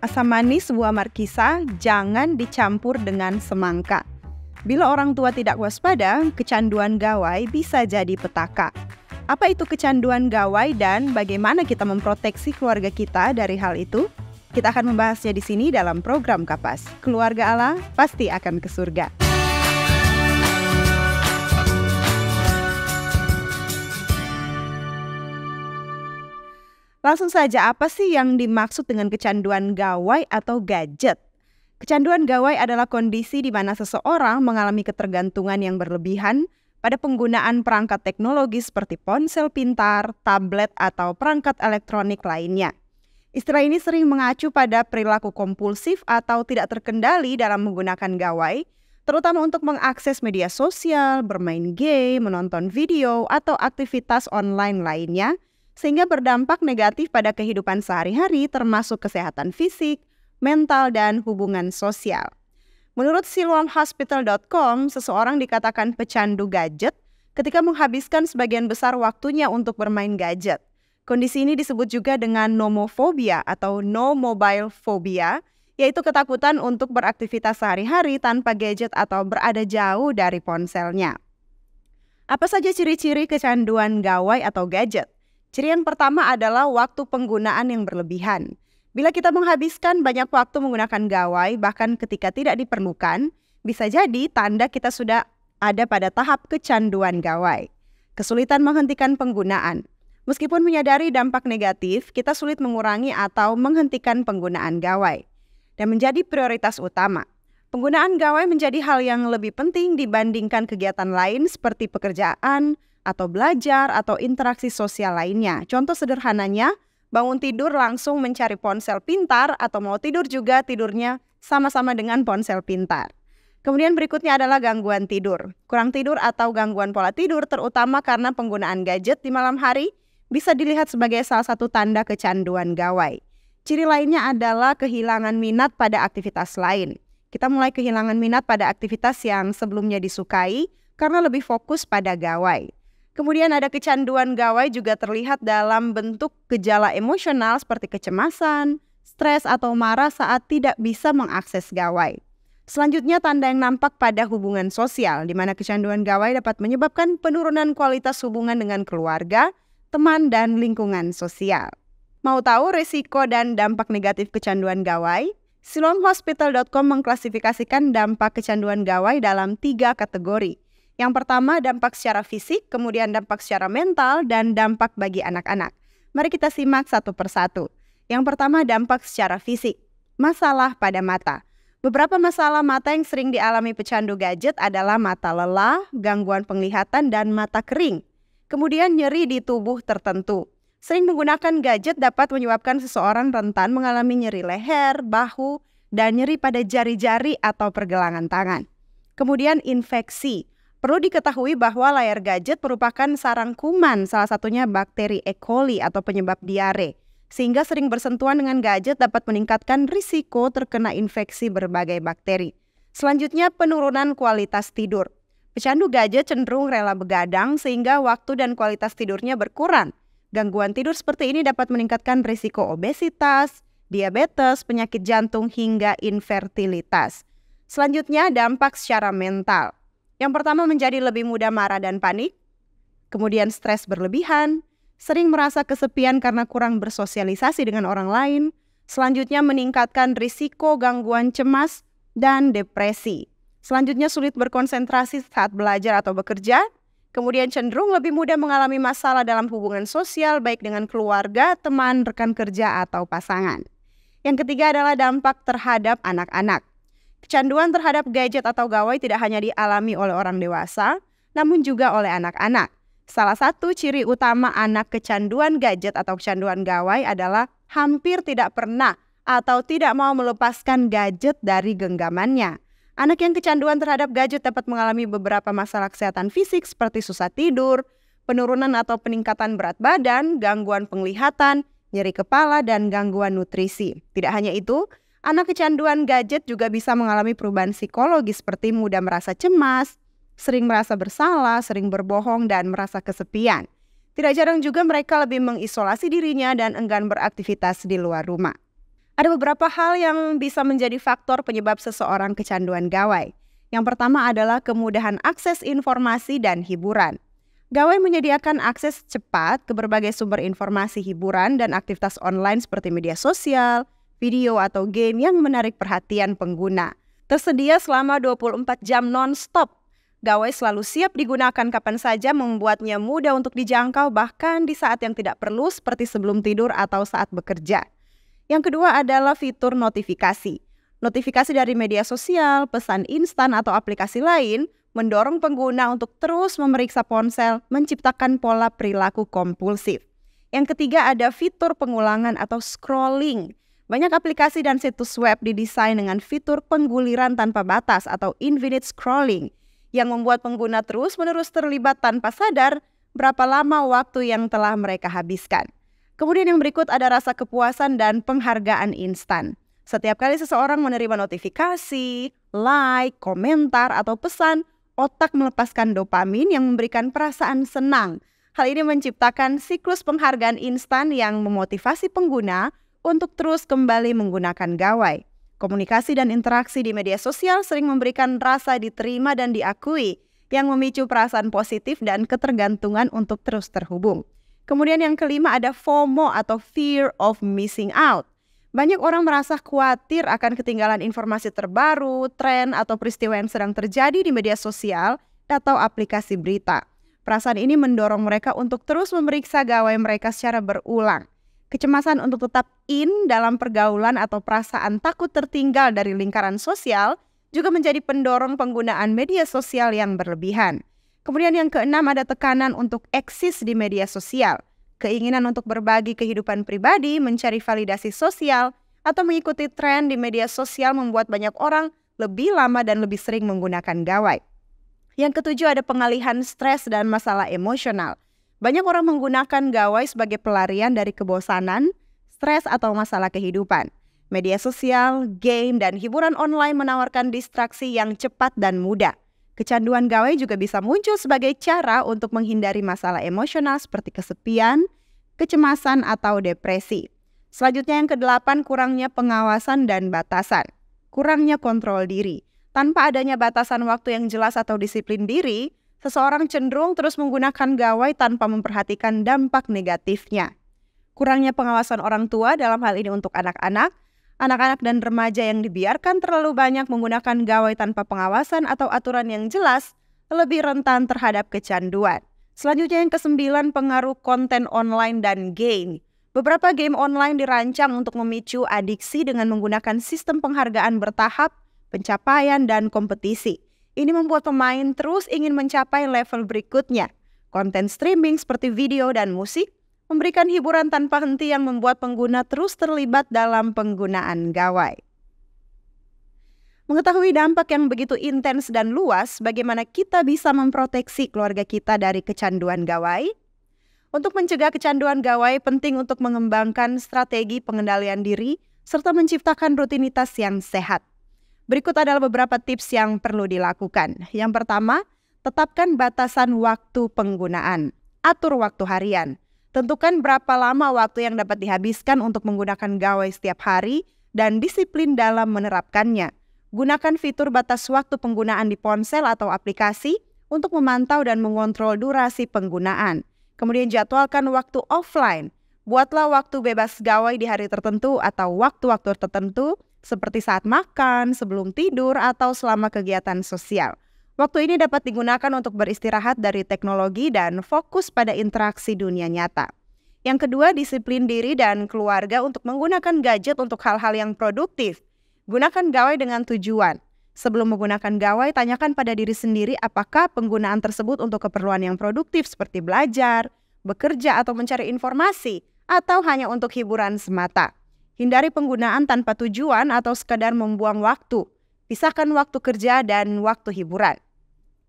Asam manis buah markisa jangan dicampur dengan semangka. Bila orang tua tidak waspada, kecanduan gawai bisa jadi petaka. Apa itu kecanduan gawai dan bagaimana kita memproteksi keluarga kita dari hal itu? Kita akan membahasnya di sini dalam program Kapas. Keluarga Allah pasti akan ke surga. Langsung saja, apa sih yang dimaksud dengan kecanduan gawai atau gadget? Kecanduan gawai adalah kondisi di mana seseorang mengalami ketergantungan yang berlebihan pada penggunaan perangkat teknologi seperti ponsel pintar, tablet, atau perangkat elektronik lainnya. Istilah ini sering mengacu pada perilaku kompulsif atau tidak terkendali dalam menggunakan gawai, terutama untuk mengakses media sosial, bermain game, menonton video, atau aktivitas online lainnya – sehingga berdampak negatif pada kehidupan sehari-hari termasuk kesehatan fisik, mental, dan hubungan sosial. Menurut siluamhospital.com, seseorang dikatakan pecandu gadget ketika menghabiskan sebagian besar waktunya untuk bermain gadget. Kondisi ini disebut juga dengan nomofobia atau no mobile phobia, yaitu ketakutan untuk beraktivitas sehari-hari tanpa gadget atau berada jauh dari ponselnya. Apa saja ciri-ciri kecanduan gawai atau gadget? Ciri yang pertama adalah waktu penggunaan yang berlebihan. Bila kita menghabiskan banyak waktu menggunakan gawai, bahkan ketika tidak diperlukan, bisa jadi tanda kita sudah ada pada tahap kecanduan gawai. Kesulitan menghentikan penggunaan. Meskipun menyadari dampak negatif, kita sulit mengurangi atau menghentikan penggunaan gawai dan menjadi prioritas utama. Penggunaan gawai menjadi hal yang lebih penting dibandingkan kegiatan lain seperti pekerjaan, atau belajar atau interaksi sosial lainnya. Contoh sederhananya, bangun tidur langsung mencari ponsel pintar atau mau tidur juga tidurnya sama-sama dengan ponsel pintar. Kemudian berikutnya adalah gangguan tidur. Kurang tidur atau gangguan pola tidur terutama karena penggunaan gadget di malam hari bisa dilihat sebagai salah satu tanda kecanduan gawai. Ciri lainnya adalah kehilangan minat pada aktivitas lain. Kita mulai kehilangan minat pada aktivitas yang sebelumnya disukai karena lebih fokus pada gawai. Kemudian ada kecanduan gawai juga terlihat dalam bentuk gejala emosional seperti kecemasan, stres atau marah saat tidak bisa mengakses gawai. Selanjutnya tanda yang nampak pada hubungan sosial di mana kecanduan gawai dapat menyebabkan penurunan kualitas hubungan dengan keluarga, teman dan lingkungan sosial. Mau tahu risiko dan dampak negatif kecanduan gawai? Silomhospital.com mengklasifikasikan dampak kecanduan gawai dalam tiga kategori, yang pertama dampak secara fisik, kemudian dampak secara mental, dan dampak bagi anak-anak. Mari kita simak satu persatu. Yang pertama dampak secara fisik, masalah pada mata. Beberapa masalah mata yang sering dialami pecandu gadget adalah mata lelah, gangguan penglihatan, dan mata kering. Kemudian nyeri di tubuh tertentu. Sering menggunakan gadget dapat menyebabkan seseorang rentan mengalami nyeri leher, bahu, dan nyeri pada jari-jari atau pergelangan tangan. Kemudian infeksi. Perlu diketahui bahwa layar gadget merupakan sarang kuman, salah satunya bakteri E. coli atau penyebab diare. Sehingga sering bersentuhan dengan gadget dapat meningkatkan risiko terkena infeksi berbagai bakteri. Selanjutnya penurunan kualitas tidur. Pecandu gadget cenderung rela begadang sehingga waktu dan kualitas tidurnya berkurang. Gangguan tidur seperti ini dapat meningkatkan risiko obesitas, diabetes, penyakit jantung hingga infertilitas. Selanjutnya dampak secara mental. Yang pertama menjadi lebih mudah marah dan panik, kemudian stres berlebihan, sering merasa kesepian karena kurang bersosialisasi dengan orang lain, selanjutnya meningkatkan risiko gangguan cemas dan depresi. Selanjutnya sulit berkonsentrasi saat belajar atau bekerja, kemudian cenderung lebih mudah mengalami masalah dalam hubungan sosial baik dengan keluarga, teman, rekan kerja atau pasangan. Yang ketiga adalah dampak terhadap anak-anak. Kecanduan terhadap gadget atau gawai tidak hanya dialami oleh orang dewasa, namun juga oleh anak-anak. Salah satu ciri utama anak kecanduan gadget atau kecanduan gawai adalah hampir tidak pernah atau tidak mau melepaskan gadget dari genggamannya. Anak yang kecanduan terhadap gadget dapat mengalami beberapa masalah kesehatan fisik seperti susah tidur, penurunan atau peningkatan berat badan, gangguan penglihatan, nyeri kepala, dan gangguan nutrisi. Tidak hanya itu, Anak kecanduan gadget juga bisa mengalami perubahan psikologi seperti mudah merasa cemas, sering merasa bersalah, sering berbohong, dan merasa kesepian. Tidak jarang juga mereka lebih mengisolasi dirinya dan enggan beraktivitas di luar rumah. Ada beberapa hal yang bisa menjadi faktor penyebab seseorang kecanduan gawai. Yang pertama adalah kemudahan akses informasi dan hiburan. Gawai menyediakan akses cepat ke berbagai sumber informasi hiburan dan aktivitas online seperti media sosial, video atau game yang menarik perhatian pengguna. Tersedia selama 24 jam non-stop. Gawai selalu siap digunakan kapan saja membuatnya mudah untuk dijangkau bahkan di saat yang tidak perlu seperti sebelum tidur atau saat bekerja. Yang kedua adalah fitur notifikasi. Notifikasi dari media sosial, pesan instan atau aplikasi lain mendorong pengguna untuk terus memeriksa ponsel, menciptakan pola perilaku kompulsif. Yang ketiga ada fitur pengulangan atau scrolling. Banyak aplikasi dan situs web didesain dengan fitur pengguliran tanpa batas atau infinite scrolling yang membuat pengguna terus-menerus terlibat tanpa sadar berapa lama waktu yang telah mereka habiskan. Kemudian yang berikut ada rasa kepuasan dan penghargaan instan. Setiap kali seseorang menerima notifikasi, like, komentar, atau pesan, otak melepaskan dopamin yang memberikan perasaan senang. Hal ini menciptakan siklus penghargaan instan yang memotivasi pengguna untuk terus kembali menggunakan gawai. Komunikasi dan interaksi di media sosial sering memberikan rasa diterima dan diakui yang memicu perasaan positif dan ketergantungan untuk terus terhubung. Kemudian yang kelima ada FOMO atau fear of missing out. Banyak orang merasa khawatir akan ketinggalan informasi terbaru, tren, atau peristiwa yang sedang terjadi di media sosial atau aplikasi berita. Perasaan ini mendorong mereka untuk terus memeriksa gawai mereka secara berulang. Kecemasan untuk tetap in dalam pergaulan atau perasaan takut tertinggal dari lingkaran sosial juga menjadi pendorong penggunaan media sosial yang berlebihan. Kemudian yang keenam ada tekanan untuk eksis di media sosial. Keinginan untuk berbagi kehidupan pribadi, mencari validasi sosial, atau mengikuti tren di media sosial membuat banyak orang lebih lama dan lebih sering menggunakan gawai. Yang ketujuh ada pengalihan stres dan masalah emosional. Banyak orang menggunakan gawai sebagai pelarian dari kebosanan, stres, atau masalah kehidupan. Media sosial, game, dan hiburan online menawarkan distraksi yang cepat dan mudah. Kecanduan gawai juga bisa muncul sebagai cara untuk menghindari masalah emosional seperti kesepian, kecemasan, atau depresi. Selanjutnya yang kedelapan, kurangnya pengawasan dan batasan. Kurangnya kontrol diri. Tanpa adanya batasan waktu yang jelas atau disiplin diri, seseorang cenderung terus menggunakan gawai tanpa memperhatikan dampak negatifnya. Kurangnya pengawasan orang tua dalam hal ini untuk anak-anak, anak-anak dan remaja yang dibiarkan terlalu banyak menggunakan gawai tanpa pengawasan atau aturan yang jelas lebih rentan terhadap kecanduan. Selanjutnya yang kesembilan pengaruh konten online dan game. Beberapa game online dirancang untuk memicu adiksi dengan menggunakan sistem penghargaan bertahap, pencapaian, dan kompetisi. Ini membuat pemain terus ingin mencapai level berikutnya. Konten streaming seperti video dan musik memberikan hiburan tanpa henti yang membuat pengguna terus terlibat dalam penggunaan gawai. Mengetahui dampak yang begitu intens dan luas, bagaimana kita bisa memproteksi keluarga kita dari kecanduan gawai? Untuk mencegah kecanduan gawai, penting untuk mengembangkan strategi pengendalian diri serta menciptakan rutinitas yang sehat. Berikut adalah beberapa tips yang perlu dilakukan. Yang pertama, tetapkan batasan waktu penggunaan. Atur waktu harian. Tentukan berapa lama waktu yang dapat dihabiskan untuk menggunakan gawai setiap hari dan disiplin dalam menerapkannya. Gunakan fitur batas waktu penggunaan di ponsel atau aplikasi untuk memantau dan mengontrol durasi penggunaan. Kemudian jadwalkan waktu offline. Buatlah waktu bebas gawai di hari tertentu atau waktu-waktu tertentu seperti saat makan, sebelum tidur, atau selama kegiatan sosial. Waktu ini dapat digunakan untuk beristirahat dari teknologi dan fokus pada interaksi dunia nyata. Yang kedua, disiplin diri dan keluarga untuk menggunakan gadget untuk hal-hal yang produktif. Gunakan gawai dengan tujuan. Sebelum menggunakan gawai, tanyakan pada diri sendiri apakah penggunaan tersebut untuk keperluan yang produktif seperti belajar, bekerja, atau mencari informasi, atau hanya untuk hiburan semata. Hindari penggunaan tanpa tujuan atau sekadar membuang waktu. Pisahkan waktu kerja dan waktu hiburan.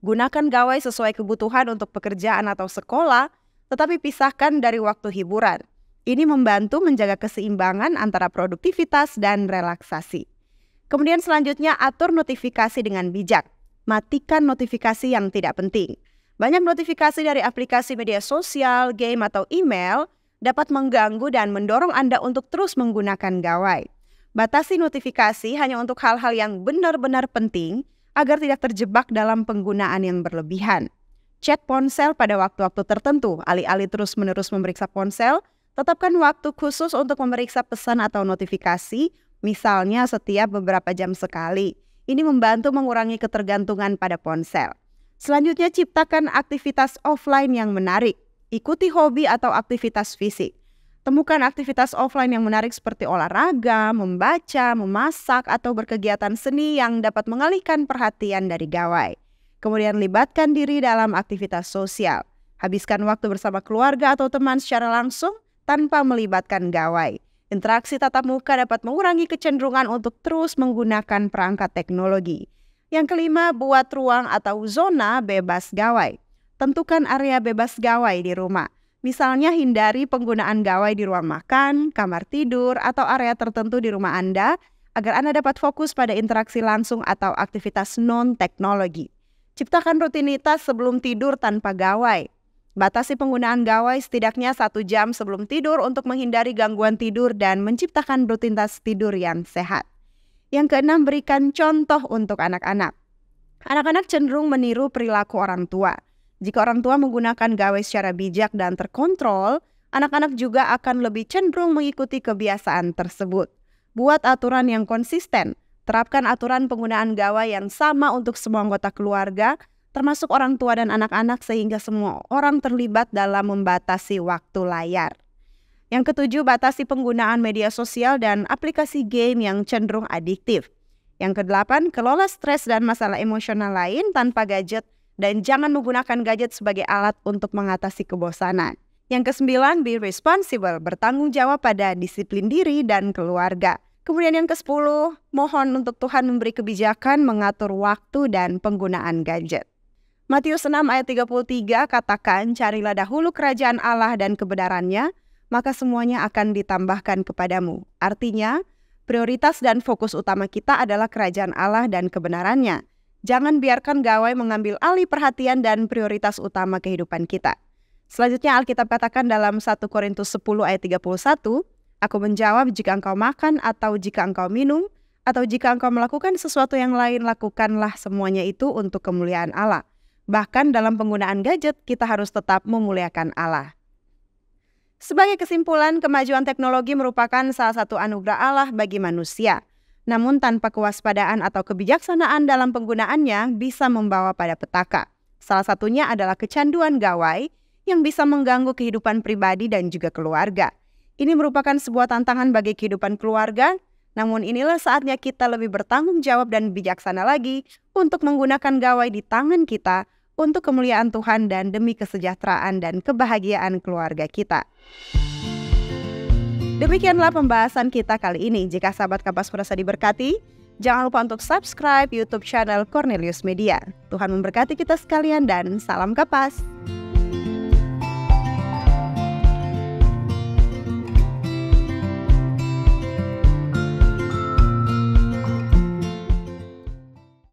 Gunakan gawai sesuai kebutuhan untuk pekerjaan atau sekolah, tetapi pisahkan dari waktu hiburan. Ini membantu menjaga keseimbangan antara produktivitas dan relaksasi. Kemudian selanjutnya atur notifikasi dengan bijak. Matikan notifikasi yang tidak penting. Banyak notifikasi dari aplikasi media sosial, game atau email dapat mengganggu dan mendorong Anda untuk terus menggunakan gawai. Batasi notifikasi hanya untuk hal-hal yang benar-benar penting agar tidak terjebak dalam penggunaan yang berlebihan. Cek ponsel pada waktu-waktu tertentu, alih-alih terus-menerus memeriksa ponsel, tetapkan waktu khusus untuk memeriksa pesan atau notifikasi, misalnya setiap beberapa jam sekali. Ini membantu mengurangi ketergantungan pada ponsel. Selanjutnya, ciptakan aktivitas offline yang menarik. Ikuti hobi atau aktivitas fisik. Temukan aktivitas offline yang menarik seperti olahraga, membaca, memasak, atau berkegiatan seni yang dapat mengalihkan perhatian dari gawai. Kemudian libatkan diri dalam aktivitas sosial. Habiskan waktu bersama keluarga atau teman secara langsung tanpa melibatkan gawai. Interaksi tatap muka dapat mengurangi kecenderungan untuk terus menggunakan perangkat teknologi. Yang kelima, buat ruang atau zona bebas gawai tentukan area bebas gawai di rumah. Misalnya hindari penggunaan gawai di ruang makan, kamar tidur, atau area tertentu di rumah Anda agar Anda dapat fokus pada interaksi langsung atau aktivitas non-teknologi. Ciptakan rutinitas sebelum tidur tanpa gawai. Batasi penggunaan gawai setidaknya satu jam sebelum tidur untuk menghindari gangguan tidur dan menciptakan rutinitas tidur yang sehat. Yang keenam, berikan contoh untuk anak-anak. Anak-anak cenderung meniru perilaku orang tua. Jika orang tua menggunakan gawai secara bijak dan terkontrol, anak-anak juga akan lebih cenderung mengikuti kebiasaan tersebut. Buat aturan yang konsisten, terapkan aturan penggunaan gawai yang sama untuk semua anggota keluarga, termasuk orang tua dan anak-anak sehingga semua orang terlibat dalam membatasi waktu layar. Yang ketujuh, batasi penggunaan media sosial dan aplikasi game yang cenderung adiktif. Yang kedelapan, kelola stres dan masalah emosional lain tanpa gadget dan jangan menggunakan gadget sebagai alat untuk mengatasi kebosanan. Yang kesembilan, be responsible, bertanggung jawab pada disiplin diri dan keluarga. Kemudian yang kesepuluh, mohon untuk Tuhan memberi kebijakan mengatur waktu dan penggunaan gadget. Matius 6 ayat 33 katakan, carilah dahulu kerajaan Allah dan kebenarannya, maka semuanya akan ditambahkan kepadamu. Artinya, prioritas dan fokus utama kita adalah kerajaan Allah dan kebenarannya. Jangan biarkan gawai mengambil alih perhatian dan prioritas utama kehidupan kita. Selanjutnya Alkitab katakan dalam 1 Korintus 10 ayat 31, Aku menjawab jika engkau makan atau jika engkau minum, atau jika engkau melakukan sesuatu yang lain, lakukanlah semuanya itu untuk kemuliaan Allah. Bahkan dalam penggunaan gadget, kita harus tetap memuliakan Allah. Sebagai kesimpulan, kemajuan teknologi merupakan salah satu anugerah Allah bagi manusia namun tanpa kewaspadaan atau kebijaksanaan dalam penggunaannya bisa membawa pada petaka. Salah satunya adalah kecanduan gawai yang bisa mengganggu kehidupan pribadi dan juga keluarga. Ini merupakan sebuah tantangan bagi kehidupan keluarga, namun inilah saatnya kita lebih bertanggung jawab dan bijaksana lagi untuk menggunakan gawai di tangan kita untuk kemuliaan Tuhan dan demi kesejahteraan dan kebahagiaan keluarga kita. Demikianlah pembahasan kita kali ini. Jika sahabat kapas merasa diberkati, jangan lupa untuk subscribe YouTube channel Cornelius Media. Tuhan memberkati kita sekalian dan salam kapas.